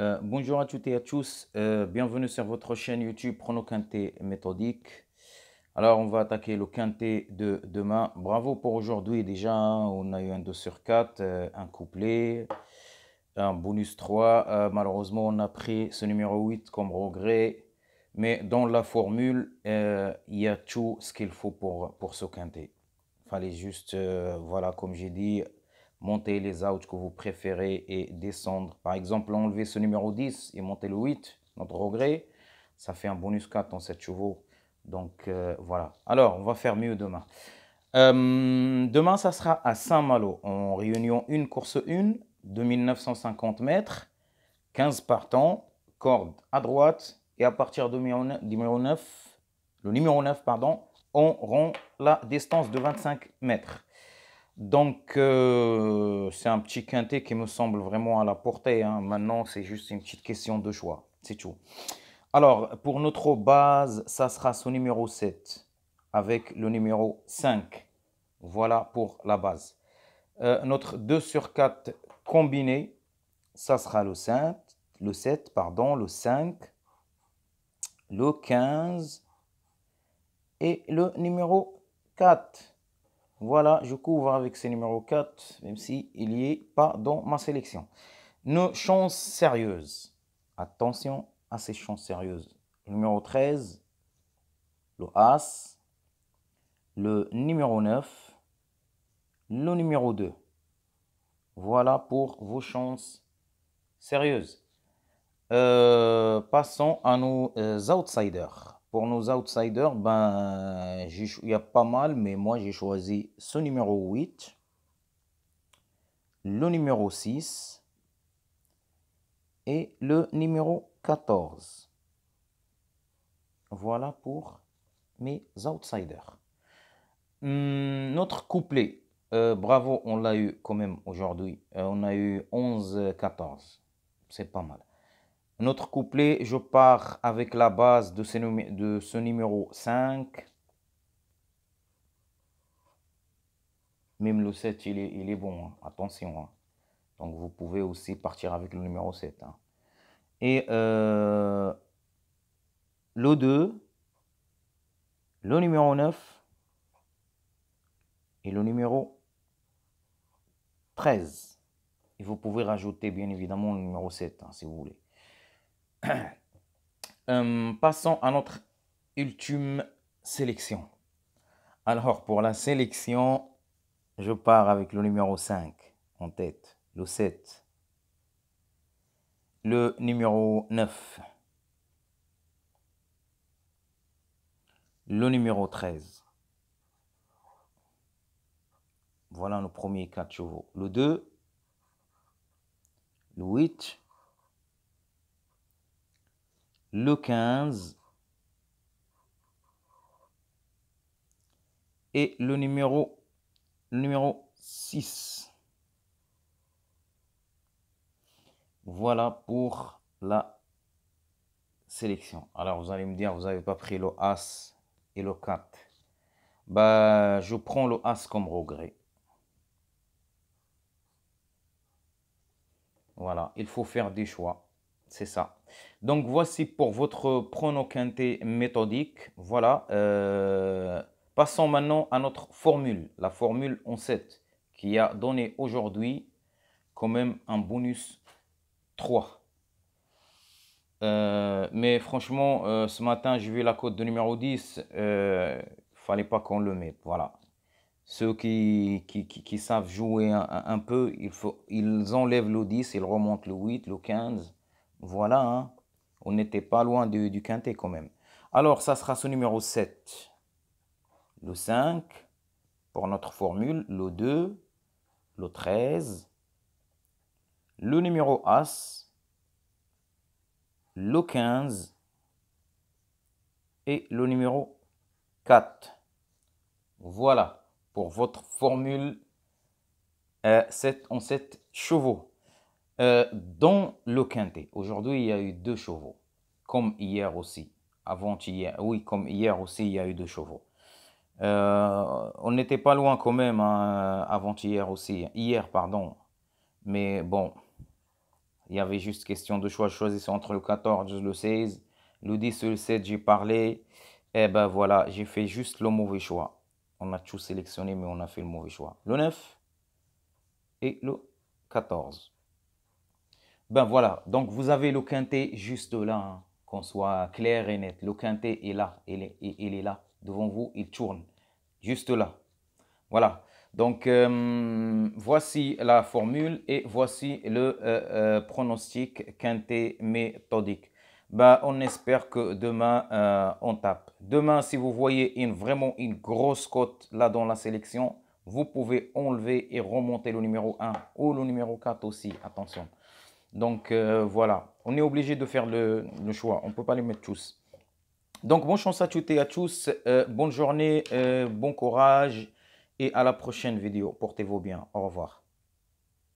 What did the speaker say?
Euh, bonjour à toutes et à tous, euh, bienvenue sur votre chaîne YouTube Prono Quinté Méthodique. Alors on va attaquer le quintet de demain. Bravo pour aujourd'hui déjà, hein. on a eu un 2 sur 4, euh, un couplet, un bonus 3. malheureusement on a pris ce numéro 8 comme regret, mais dans la formule, il y a tout ce qu'il faut pour, pour ce quintet. Fallait juste, voilà comme j'ai dit, monter les outs que vous préférez et descendre. Par exemple, enlever ce numéro 10 et monter le 8, notre regret, ça fait un bonus 4 en 7 chevaux. Donc euh, voilà. Alors, on va faire mieux demain. Euh, demain, ça sera à Saint-Malo, en réunion une course 1, 2950 mètres, 15 partants, corde à droite, et à partir du numéro 9, le numéro 9, pardon, on rend la distance de 25 mètres. Donc, euh, c'est un petit quintet qui me semble vraiment à la portée. Hein. Maintenant, c'est juste une petite question de choix. C'est tout. Alors, pour notre base, ça sera son numéro 7 avec le numéro 5. Voilà pour la base. Euh, notre 2 sur 4 combiné, ça sera le le 7, pardon, le 5, le 15 et le numéro 4. Voilà, je couvre avec ce numéro 4, même s'il si n'y est pas dans ma sélection. Nos chances sérieuses. Attention à ces chances sérieuses. Numéro 13, le As, le numéro 9, le numéro 2. Voilà pour vos chances sérieuses. Euh, passons à nos euh, outsiders. Pour nos outsiders, ben, il y a pas mal, mais moi j'ai choisi ce numéro 8, le numéro 6 et le numéro 14. Voilà pour mes outsiders. Hum, notre couplet, euh, bravo, on l'a eu quand même aujourd'hui. Euh, on a eu 11-14. C'est pas mal. Notre couplet, je pars avec la base de ce, numéro 5. Même le 7, il est, bon, hein. attention. Hein. Donc vous pouvez aussi partir avec le numéro 7. Hein. Et euh, le 2, le numéro 9 et le numéro 13. Et vous pouvez rajouter bien évidemment le numéro 7 si vous voulez. Euh, passons à notre ultime sélection. Alors, pour la sélection, je pars avec le numéro 5 en tête, le 7, le numéro 9, le numéro 13. Voilà nos premiers 4 chevaux. Le 2, le 8, le 15 et le numéro, numéro 6. Voilà pour la sélection. Alors, vous allez me dire, vous n'avez pas pris le As et le 4. Bah, je prends le As comme regret. Voilà, il faut faire des choix. C'est ça. Donc voici pour votre prono méthodique. Voilà. Euh, passons maintenant à notre formule, la formule 11 7 qui a donné aujourd'hui quand même un bonus 3. Euh, mais franchement, euh, ce matin, j'ai vu la cote de numéro 10. Il fallait pas qu'on le mette. Voilà. Ceux qui, savent jouer un, peu, il faut, ils enlèvent le 10, ils remontent le 8, le 15 voilà, hein. on n'était pas loin du quintet quand même. Alors, ça sera ce numéro 7. Le 5 pour notre formule, le 2, le 13, le numéro As, le 15 et le numéro 4. Voilà pour votre formule 7 euh, en 7 chevaux. Euh, dans le quintet. Aujourd'hui, il y a eu deux chevaux, comme hier aussi. Avant-hier, oui, comme hier aussi, il y a eu deux chevaux. Euh, on n'était pas loin quand même hein, avant-hier aussi, hier pardon. Mais bon, il y avait juste question de choix. Choisir entre le 14 le 16. Le 10 et le 7, j'ai parlé. Et eh ben voilà, j'ai fait juste le mauvais choix. On a tout sélectionné, mais on a fait le mauvais choix. Le 9 et le 14. Ben voilà, donc vous avez le quintet juste là, hein, qu'on soit clair et net. Le quintet est là, il est, il est là, devant vous, il tourne, juste là. Voilà, donc euh, voici la formule et voici le euh, euh, pronostic quintet méthodique. Ben, on espère que demain, on tape. Demain, si vous voyez une, vraiment une grosse cote là dans la sélection, vous pouvez enlever et remonter le numéro 1 ou le numéro 4 aussi, attention. Donc euh, voilà, on est obligé de faire le, choix. On ne peut pas les mettre tous. Donc bonne chance à toutes et à tous. Euh, bonne journée, euh, bon courage et à la prochaine vidéo. Portez-vous bien. Au revoir.